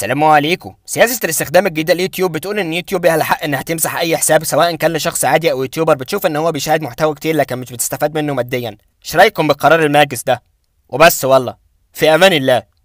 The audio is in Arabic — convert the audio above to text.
السلام عليكم سياسة الاستخدام الجديدة ليوتيوب بتقول ان يوتيوب لها الحق انها تمسح اي حساب سواء كان لشخص عادي او يوتيوبر بتشوف ان هو بيشاهد محتوى كتير لكن مش بتستفاد منه ماديا ايش رايكم بالقرار الماجز ده وبس والله في امان الله